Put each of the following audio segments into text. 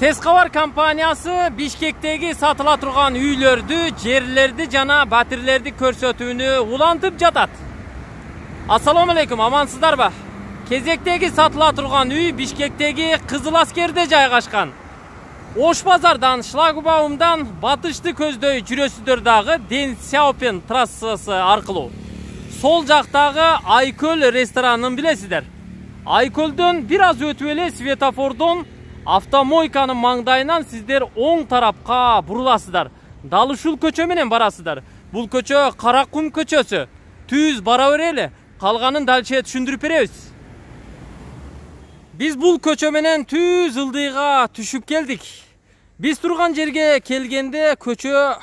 Тескавар компаниясы бишкектеги сатыла турган үйлөрдү жерлерди жана батирлерди көрсөтүүнү улантып жатат ассалому алейкум амансыздарбы кезектеги сатыла турган үй бишкектеги кызыл аскерде жайгашкан ош базардан шлагбаумдан батышты көздөй жүрөсүздөр дагы ден Сяопен трассасы аркылуу сол жактагы айкөл ресторанын билесиздер айкөлдөн бир аз өтүп эле светофордон автомойканың маңдайынан сіздер оң тарапқа бұрыласыздар далышул көчө менен барасыздар Бұл көчө кара кум түз бара берели қалғанын дальше түшүндүрүп беребиз биз бул көчө менен түз ылдыйга түшүп келдик биз турган жерге келгенде көчө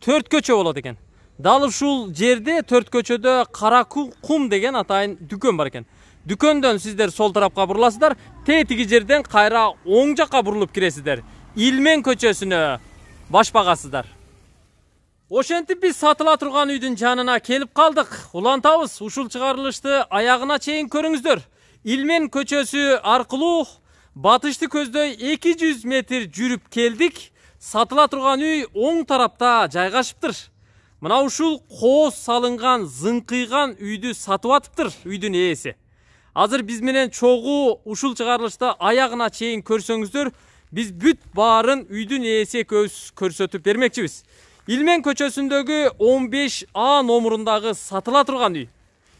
төрт көчө болот экен дал ушул жерде төрт көчөдө кара кум деген атайын дүкөн бар экен дүкөндөн сиздер сол тарапка буруласыздар тетиги жерден кайра оң жака бурулуп киресиздер илмен көчөсүнө баш багасыздар ошентип биз сатыла турган үйдүн жанына келип калдык улантабыз ушул чыгарылышты аягына чейин көрүңүздөр илмен көчөсү аркылуу батышты көздөй 200 метр жүрүп келдик сатыла турган үй оң тарапта жайгашыптыр мына ушул кооз салынган зыңкыйган үйдү сатып атыптыр үйдүн ээси азыр биз менен чогуу ушул чыгарылышта аягына чейин көрсөңүздөр биз бүт баарын үйдүн ээси экөөбүз көрсөтүп бермекчибиз илмен көчөсүндөгү 15 а номурундагы сатыла турган үй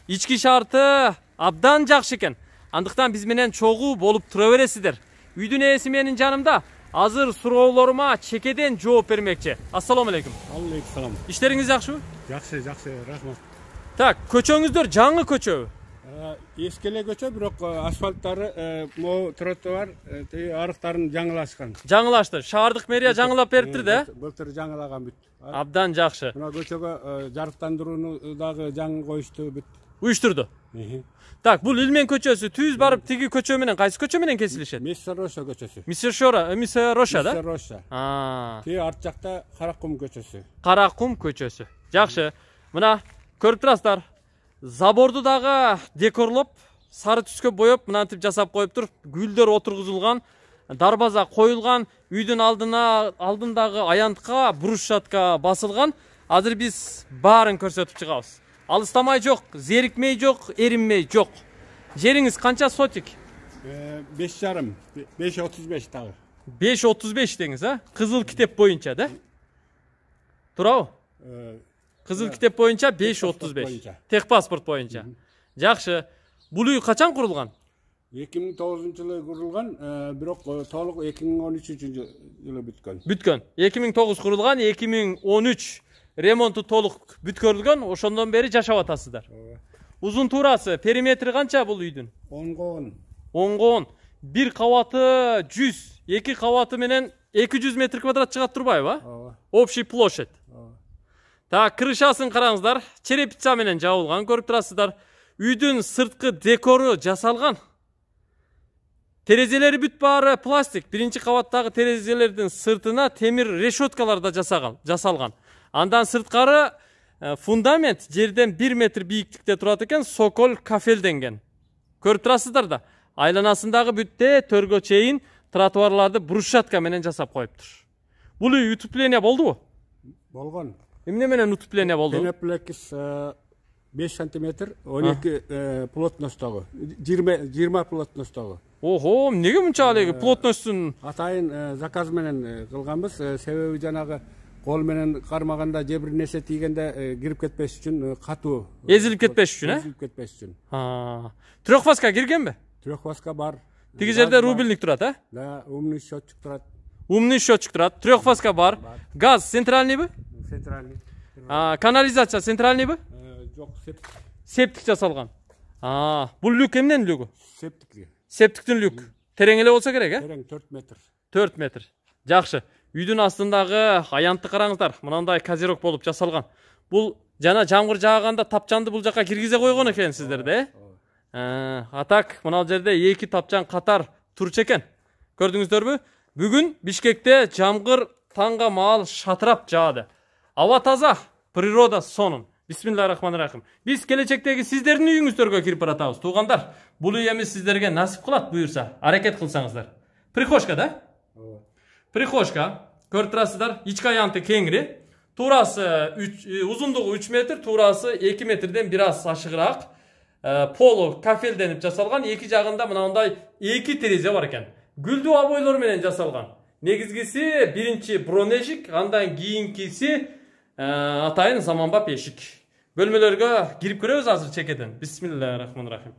ички шарты абдан жакшы экен андыктан биз менен чогуу болуп тура бересиздер үйдүн ээси менин жанымда азыр суроолорума чекеден жооп бермекчи ассалому алейкум алейкум салам иштериңиз жакшыбы жакшы жакшы рахмат так көчөңүздөр жаңы көчөбү эскелек өчө бирок э, асфальттары э, могу тротуар э, тиги арыктарын жаңылашкан жаңылашты шаардык мэрия жаңылап бериптир да былтыр жаңылаган бүт абдан жакшы мына көчөгө жарыктандырууну дагы жаңы коюшту бүт уюштурду так бул илмен көчөсү түз барып тиги көчө менен кайсы көчө менен кесилишет мистер роша көчөсү мистер роша да роша тиги арт жакта кум көчөсү каракум көчөсү жакшы мына көрүп турасыздар заборду дағы декорлоп сары түскө бойып, мынантип жасап қойып тұр Гүлдер отырғызылған, дарбаза қойылған, үйдің алдына алдындагы аянтка брусчатка басылған азыр біз барын көрсөтүп чыгабыз алыстамай жок зерикмей жок эринмей жок жериңиз канча сотик э, беш жарым беш отуз беш дагы беш отуз беш деңиз а кызыл китеп боюнча да туурабы э, кызыл китеп боюнча беш отуз беш тех паспорт боюнча жакшы бул үй качан курулган эки миң тогузунчу жылы курулган бирок толук эки миң он үчүнчү жылы бүткөн бүткөн эки эки миң тогуз курулган миң он үч ремонту толук бүткөрүлгөн ошондон бери жашап атасыздар узун туурасы периметри канча бул үйдүн онго он онго он бир кабаты жүз эки кабаты менен эки жүз метр квадрат чыгат турбайбы ооба общий площадь так крышасын қараңыздар черепица менен жабылған көріп тұрасыздар үйдің сыртқы декоры жасалған терезелері бүт баары пластик биринчи кабаттагы терезелердин сыртына темир решеткалар да жасалған. жасалган андан сырткары э, фундамент жерден 1 метр бийиктикте турат экен сокол кафелденген көрүп турасыздар да айланасындагы бүтте төргө чейин тротуарларды брусчатка менен жасап коюптур бул үй болды болдубу болгон эмне менен утуп болду пеноплекс беш сантиметр он эки плотностогу жыйырма жыйырма плотностогу ого эмнеге мынча алеги плотностун атайын заказ менен кылганбыз себеби жанагы кол менен кармаганда же бир нерсе тийгенде кирип кетпеш үчүн катуу эзилип кетпеш үчүн э эзилип кетпеш үчүн трехвазка киргенби трехвазка бар тиги жерде рубильник турат э да умный счетчик турат умный счетчик турат трехвазка бар газ центральныйбы центральный а, канализация центральный ба э, жоқ септик септик жасалған а, бұл люк эмненин люгу септик септиктин люк терең эле керек э терең төрт метр төрт метр жакшы үйдің астындағы аянтты қараңыздар мынандай козерок болып жасалған бұл жана жамгыр жағанда тапчанды бұл жаққа киргізе қойған екен сіздерді э? э а так мына жерде екі тапчан катар турчу экен көрдүңүздөрбү бүгін бишкекте жамгыр таңга маал шатырап жаады Ава таза, природа сонун. рахим Биз келечектеги сиздердин үйүңүздөргө кирип баратабыз, туугандар. Бул үй эми сиздерге насип кылат буюрса, аракет кылсаңыздар. Прихожка да? Прихожка. Көрүп турасыздар, ички аянты кеңири. Туурасы узундугу 3 метр, туурасы 2 метрден бир аз ашыгыраак. Полу кафелденип жасалган, эки жагында мынандай эки терезе бар экен. Гүлдүү обойлор менен жасалган. Негизгиси биринчи бронежик, андан кийинкиси атайын заманбап эшик бөлмөлөргө кирип көрөбүз азыр чекеден бисмиллахи рахман рахим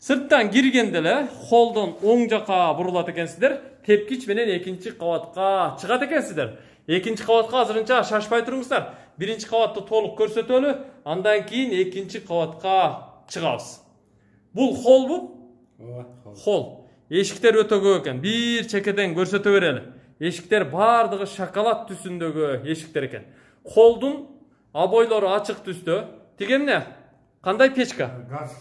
сырттан киргенде эле холдон оң жака бурулат экенсиздер тепкич менен экинчи кабатка чыгат экенсиздер экинчи кабатка азырынча шашпай туруңуздар биринчи кабатты толук көрсөтөлү андан кийин экинчи кабатка чыгабыз бул холбу ооба холл эшиктер өтө көп экен бир чекеден көрсөтө берели эшиктер баардыгы шоколад түсүндөгү эшиктер экен қолдың обойлары ашық түсті деген не қандай печка газ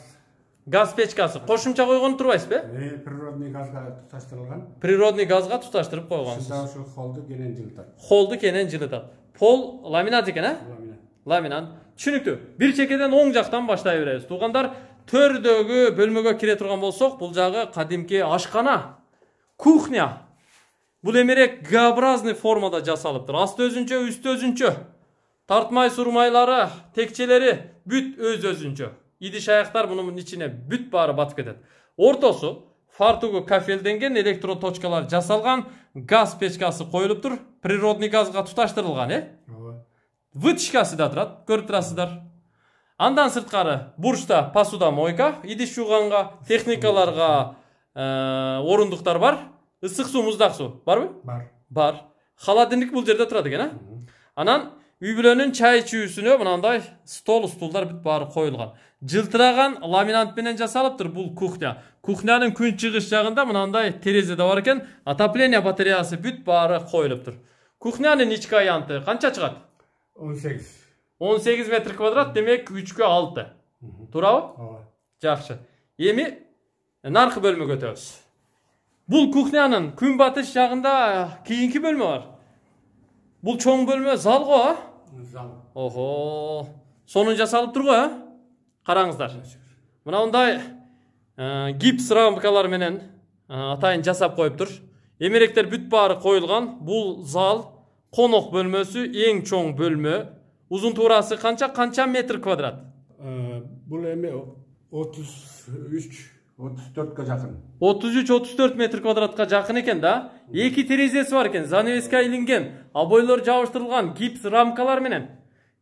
газ печкасы қосымша қойған турбайсызбы э природный газға туташтырылган природный газға тұташтырып қойғансыз ошо холду кенен жылытат холду кенен жылытат пол ламинат екен ә ламинат ламинат түшүнүктүү бир чекеден оң жактан баштай беребиз туугандар төрдөгү бөлмөгө кире турган болсок бул жагы кадимки ашкана кухня бул эмерек г образный формада жасалыптыр асты өзүнчө үстү өзүнчө Тартмай сурмайлары текчелері бүт өз özüncü. Идиш аяқтар bunun ішіне бүт бары батып кетеді. Ортасы, фартугу кафелденген электроточкалар точкалар жасалган газ печкасы коюлуптур природный газга туташтырылган э вытяжкасы да турат көрүп турасыздар андан сырткары бурчта посуда мойка идиш жууганга техникаларга орундуктар бар ысык суу муздак суу барбы бар бар холодильник бул жерде турат экен а анан үй бүлөнүн чай ичүүсүнө мынандай стол стулдар бүт баары коюлган жылтыраган ламинант менен жасалыптыр бул кухня кухнянын күн чыгыш жагында мынандай терезе да бар экен отопление батареясы бүт баары коюлуптур кухнянын ички аянты канча чыгат он сегиз он сегиз метр квадрат демек үчкө алты туурабы ооба жакшы эми наркы бөлмөгө өтөбүз бул кухнянын күн батыш жагында кийинки бөлмө бар бул чоң бөлмө зал охо сонун жасалып ғой, э караңыздар мынаундай ә, гипс рамкалар менен ә, атайын жасап коюптур эмеректер бүт баары коюлган бул зал конок бөлмөсү эң чоң бөлмө туурасы канча канча метр квадрат ә, бул эми отуз үч 34 төрткө жакын отуз үч төрт метр квадратқа жақын екен да екі терезесі бар екен, занавеске илинген обойлор жабыштырылган гипс рамкалар менен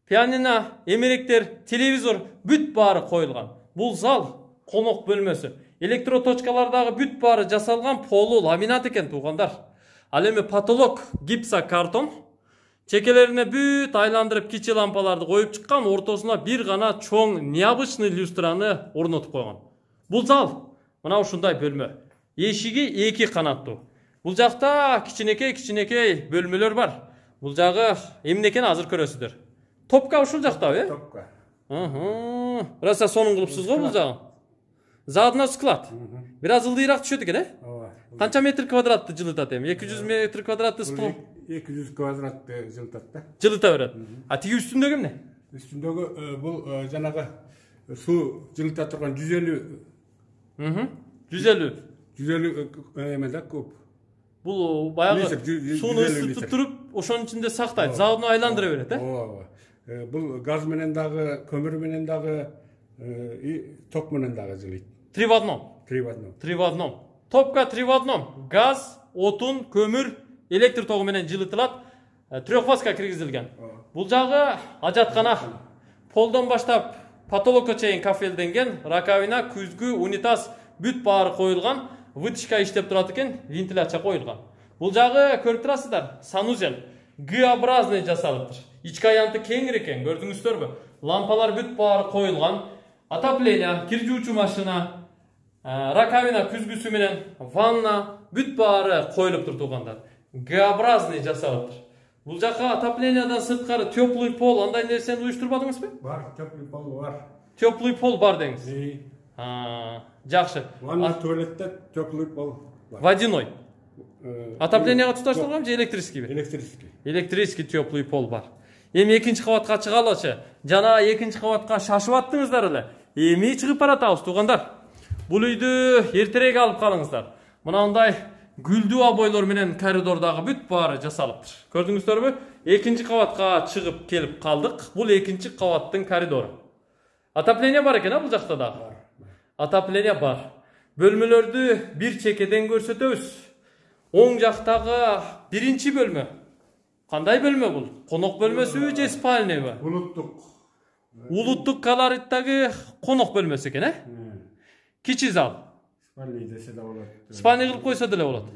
пианино эмеректер телевизор бүт баары қойылған. бұл зал конок бөлмесі. Электроточкалардағы бүт баары жасалған полу ламинат екен туғандар. ал эми потолок картон чекелерине бүт айландырып кичи лампаларды коюп чыккан ортосуна бир гана чоң необычный люстраны орнотуп койгон бұл зал мынау ушундай бөлмө Ешігі екі қанатты. Бұл жақта кичинекей кичинекей бөлмөлөр бар Бұл жағы эмне экенин азыр көрөсүздөр топка ушул жақта, э топка раса сонун құлыпсыз ғой бұл жагын задына склад бир аз ылдыйраак түшөт экен э ооба канча метр квадратты жылытат эми эки жүз метр квадратты эки жүз квадратты жылытат да жылыта берет а тиги үстіндегі эмне Үстіндегі бұл жанағы су жылыта турган жүз Hı жүз 150. 150 да көп Бұл баяғы сууну ысытып тұрып, ошонун ичинде сактайт залына айландыра берет э ооба Бұл газ менен дагы, көмір менен дагы, ток менен дагы жылыйт. Три в одном. Три в одном. Три в одном. Топка три в одном. Газ, отун, көмір, электр тогу менен жылытылат. Трехвазка киргизилген. Бул жагы ажаткана полдон баштап потолокко чейин кафелденген раковина күзгү унитаз бүт баары коюлган вытяжка иштеп турат экен вентиляция коюлган бул жагы көрүп турасыздар санузел г образный жасалыптыр ички аянты кеңири экен көрдүңүздөрбү лампалар бүт баары коюлган отопление кир жуучу машина раковина күзгүсү менен ванна бүт баары коюлуптур туугандар г образный жасалыптыр бұл жаққа отоплениядан сыртқары теплый пол андай нәрсені ұйыштырмадыңыз ба бар теплый пол бар теплый пол бар деңіз жақсы ванна туалетте теплый пол бар водяной отоплениеға э, тұташтырған же электрический бе электрический электрический теплый пол бар эми экинчи кабатка чыгалычы жана экинчи кабатка шашып аттыңыздар эле эми чыгып баратабыз туугандар бул үйдү эртерээк алып калыңыздар мынандай гүлдү обойлор менен коридордагы бүт баары жасалыптыр көрдүңүздөрбү экинчи кабатка чыгып келип калдык бул экинчи кабаттын коридору отопление бар экен э бул жакта дагы отопление бар бөлмөлөрдү бир чекеден көрсөтөбүз оң жактагы биринчи бөлмө кандай бөлмө бул конок бөлмөсүбү же спальнябы улуттук улуттук колориттаги конок бөлмөсү экен э кичи зал спальный десе да болады спальный қылып қойса деле болады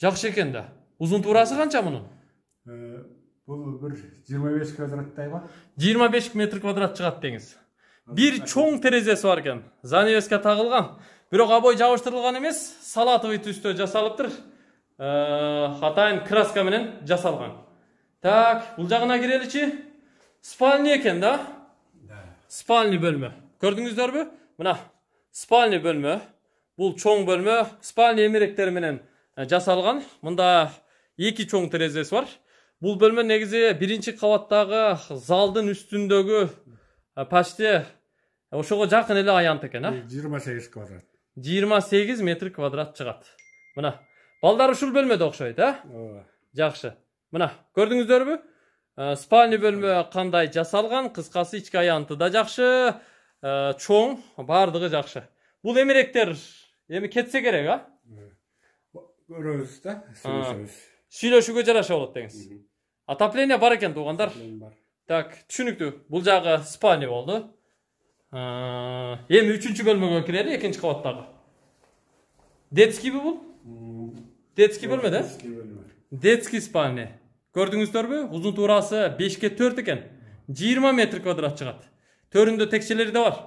жақсы екен да ұзын турасы қанша мұның бұл бір жиырма беш квадраттай ма жиырма беш метр квадрат шығады деңіз бір чоң терезесі бар екен занавеска тағылған бирок обой жабыстырылған емес салатовый түстө жасалыптыр атайын краска менен жасалған так бұл жағына киреличи спальня экен да спальный бөлмө көрдүңүздөрбү мына спальный бөлме бұл чоң бөлме спальня емеректерімен э, жасалған мұнда екі чоң терезесі бар бұл бөлме негізі бірінші қабаттағы залдың үстіндегі э, почти э, ошоға жақын эле аянт екен э жыйырма сегиз квадрат жыйырма сегиз метр квадрат шығады мына балдар ушул бөлмөдө окшойт э ооба жакшы мына көрдүңүздөрбү спальный бөлмө кандай жасалган кыскасы ички аянты да жакшы чоң баардыгы жакшы бул эмеректер эми кетсе керек а көрөбүз да сүйлөшөбүз сүйлөшүүгө жараша болот деңиз отопление бар экен туугандар бар так түшүнүктүү бул жагы спальня болду эми үчүнчү бөлмөгө кирели экинчи кабаттагы детскийби бул детский бөлмө да детский спальня көрдүңүздөрбү узун туурасы бешке төрт экен жыйырма метр квадрат чыгат төрүндө текшелері да бар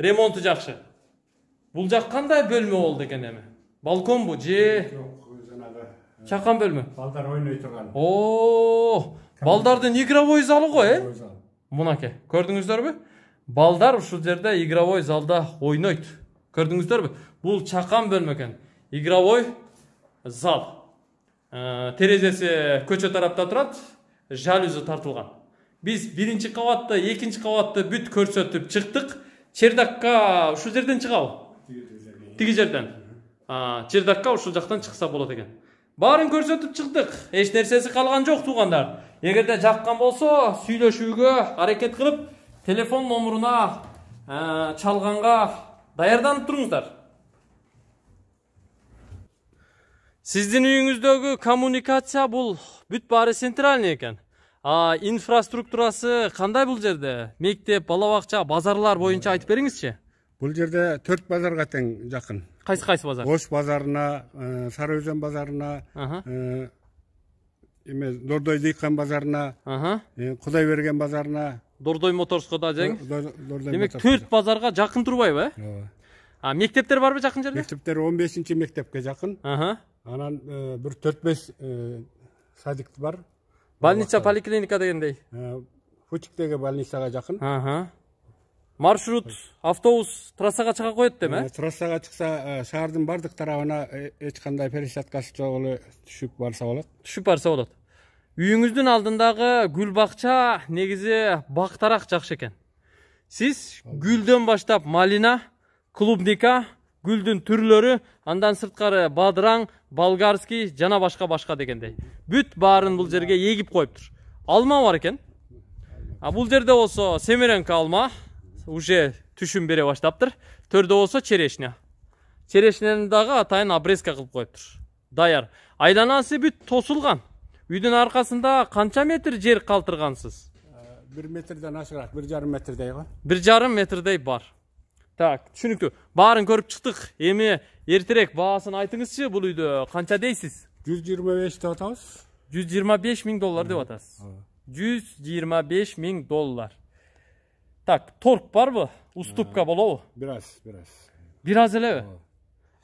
ремонту жакшы бул жак кандай бөлмө болду экен эми балконбу же жок жанагы чакан бөлмө балдар ойной турган о балдардын игровой залы го э мынакей көрдүңүздөрбү балдар ушул жерде игровой залда ойнойт көрдүңүздөрбү бул чакан бөлмө экен игровой зал терезеси көчө тарапта турат жалюзи тартылган биз биринчи кабатты экинчи кабатты бүт көрсөтүп чыктык чердакка ушул жерден чыгабы тиги жерден чердакка ушул жактан чыкса болот экен баарын көрсөтүп чыктык эч нерсеси калган жок туугандар эгерде жаккан болсо сүйлөшүүгө аракет кылып телефон номуруна э, чалганга даярданып туруңуздар сиздин үйүңүздөгү коммуникация бул бүт баары центральный экен инфраструктурасы кандай бул жерде мектеп бала бакча базарлар боюнча айтып бериңизчи бұл жерде төрт базарға тең жақын қайсы қайсы базар ош базарына ә, сарыөзен базарына ә, эме дордой дыйкан базарына кудайберген э, базарына дордой моторско да жең демек төрт базарға жақын турбайбы э ә? ооба а мектептер барбы жақын жерде мектептер он бешинчи мектепке жақын анан э, бір төрт беш садик бар больница поликлиника дегендей футиктеги больницага жақын маршрут автобус трассага чыга коет эми э трассага чыкса э, шаардын баардык тарабына э, эч кандай пересадкасы жок барса болот түшіп барса болот үйіңіздің алдындағы гүл бакча негизи бақтарақ жакшы экен сиз гүлдөн баштап малина клубника гүлдің түрлері андан сырткары бадыраң болгарский жана башка башка дегендей бүт баарын бұл жерге қойып тұр. алма бар экен бұл жерде болсо семеренко алма уже түшін бере баштаптыр төрдө болсо черешня черешняны дагы атайын обрезка кылып коюптур даяр айланасы бүт тосулган үйдүн аркасында канча метр жер калтыргансыз бир метрден ашыгыраак бир жарым метрдей го бир жарым метрдей бар так түшүнүктүү баарын көрүп чыктык эми эртерээк баасын айтыңызчы бул үйдө канча дейсиз жүз жыйырма беш деп атабыз жүз жыйырма беш миң доллар деп атасыз жүз жыйырма беш миң доллар Так, торг барбы уступка болобу біраз. Біраз әлі элеби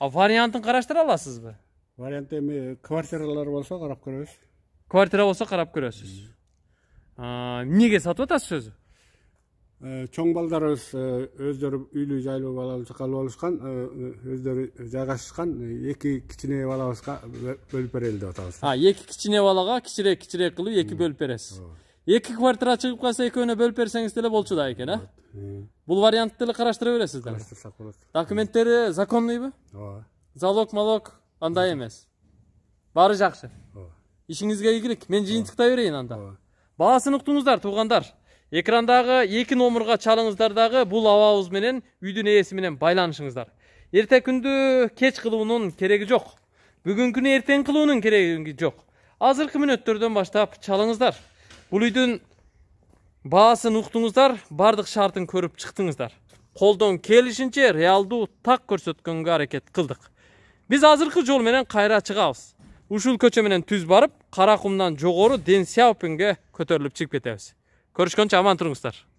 а вариантын караштыра аласызбы вариант эми квартиралар болса қарап көрөбүз квартира болсо карап көрөсүз Неге сатып атасыз сөзі? Ә, чоң балдарыбыз ә, өздөрү үйлүү жайлуу жайлы кылып алышкан ә, өздөрү жайгашышкан эки кичине балабызга бөлүп берели деп атабыз а эки кичине балага кичирээк кичирээк кылып эки бөлүп бересиз екі квартира чыгып калса экөөнө бөлүп берсеңиз деле болчу да экен э бул вариантты деле караштыра бересиз да караштырсак болот документтери законныйбы ооба залог малог андай эмес баары жакшы ооба ишиңизге ийгилик мен жыйынтыктай берейин анда ооба баасын уктуңуздар туугандар экрандагы эки номурга чалыңыздар дагы бул абабыз менен үйдүн ээси менен байланышыңыздар эрте күндү кеч кылуунун кереги жок бүгүнкүнү эртең кылуунун кереги жок азыркы мүнөттөрдөн баштап чалыңыздар бұл үйдің бағасын ұқтыңыздар бардық шартын көріп шықтыңыздар қолдан келішінше реалды так көрсөткөнгө әрекет қылдық. Біз азыркы жол менен кайра чыгабыз ушул көчө менен түз барып кара кумдан жогору ден сяопинге көтөрүлүп чыгып кетебиз көрүшкөнчө аман туруңуздар